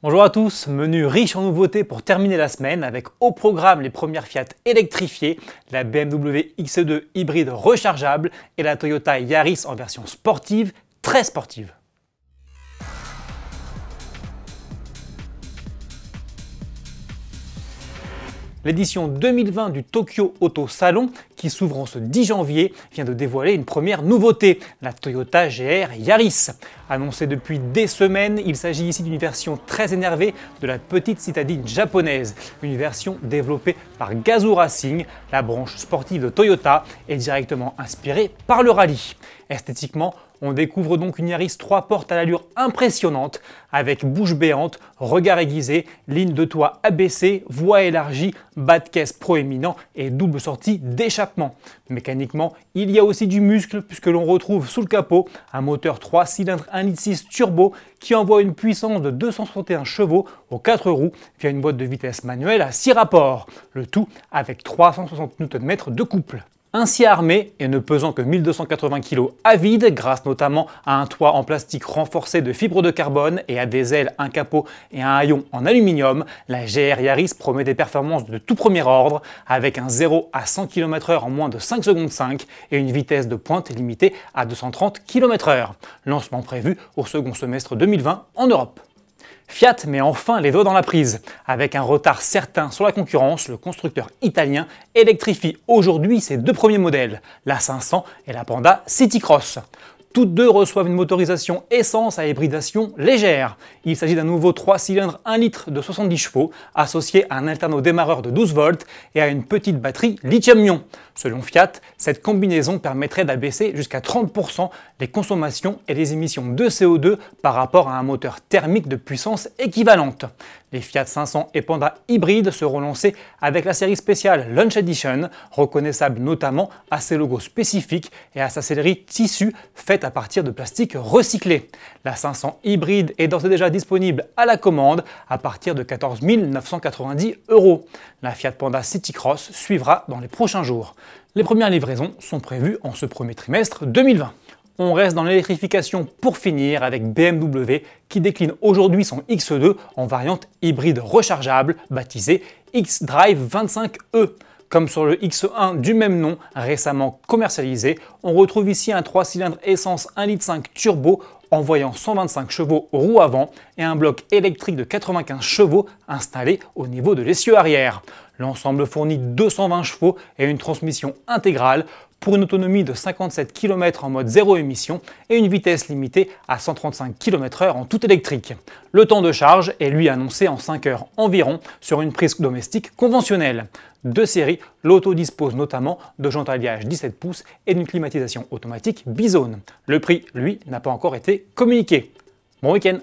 Bonjour à tous, menu riche en nouveautés pour terminer la semaine avec au programme les premières Fiat électrifiées, la BMW X2 hybride rechargeable et la Toyota Yaris en version sportive, très sportive. L'édition 2020 du Tokyo Auto Salon qui s'ouvre en ce 10 janvier, vient de dévoiler une première nouveauté, la Toyota GR Yaris. Annoncée depuis des semaines, il s'agit ici d'une version très énervée de la petite citadine japonaise, une version développée par Gazoo Racing, la branche sportive de Toyota, et directement inspirée par le rallye. Esthétiquement, on découvre donc une Yaris 3 portes à l'allure impressionnante, avec bouche béante, regard aiguisé, ligne de toit abaissée, voix élargie, bas de caisse proéminent et double sortie d'échappement. Mécaniquement, il y a aussi du muscle puisque l'on retrouve sous le capot un moteur 3 cylindres 1.6 turbo qui envoie une puissance de 261 chevaux aux 4 roues via une boîte de vitesse manuelle à 6 rapports, le tout avec 360 Nm de couple. Ainsi armé et ne pesant que 1280 kg à vide, grâce notamment à un toit en plastique renforcé de fibres de carbone et à des ailes, un capot et un haillon en aluminium, la GR Yaris promet des performances de tout premier ordre, avec un 0 à 100 km/h en moins de 5 ,5 secondes 5 et une vitesse de pointe limitée à 230 km/h. Lancement prévu au second semestre 2020 en Europe. Fiat met enfin les doigts dans la prise. Avec un retard certain sur la concurrence, le constructeur italien électrifie aujourd'hui ses deux premiers modèles, la 500 et la Panda City Cross. Toutes deux reçoivent une motorisation essence à hybridation légère. Il s'agit d'un nouveau 3 cylindres 1 litre de 70 chevaux associé à un alterno démarreur de 12 volts et à une petite batterie lithium-ion. Selon Fiat, cette combinaison permettrait d'abaisser jusqu'à 30% les consommations et les émissions de CO2 par rapport à un moteur thermique de puissance équivalente. Les Fiat 500 et Panda hybrides seront lancés avec la série spéciale Launch Edition, reconnaissable notamment à ses logos spécifiques et à sa sellerie tissu faite à partir de plastique recyclé. La 500 hybride est d'ores et déjà disponible à la commande à partir de 14 990 euros. La Fiat Panda City Cross suivra dans les prochains jours. Les premières livraisons sont prévues en ce premier trimestre 2020 on reste dans l'électrification pour finir avec BMW qui décline aujourd'hui son X2 en variante hybride rechargeable baptisée X-Drive 25e comme sur le X1 du même nom récemment commercialisé. On retrouve ici un 3 cylindres essence 1,5 litre turbo envoyant 125 chevaux roues avant et un bloc électrique de 95 chevaux installé au niveau de l'essieu arrière. L'ensemble fournit 220 chevaux et une transmission intégrale pour une autonomie de 57 km en mode zéro émission et une vitesse limitée à 135 km/h en tout électrique. Le temps de charge est lui annoncé en 5 heures environ sur une prise domestique conventionnelle de série. L'auto dispose notamment de jantes à alliage 17 pouces et d'une climatisation automatique Bizone. Le prix, lui, n'a pas encore été communiqué. Bon week-end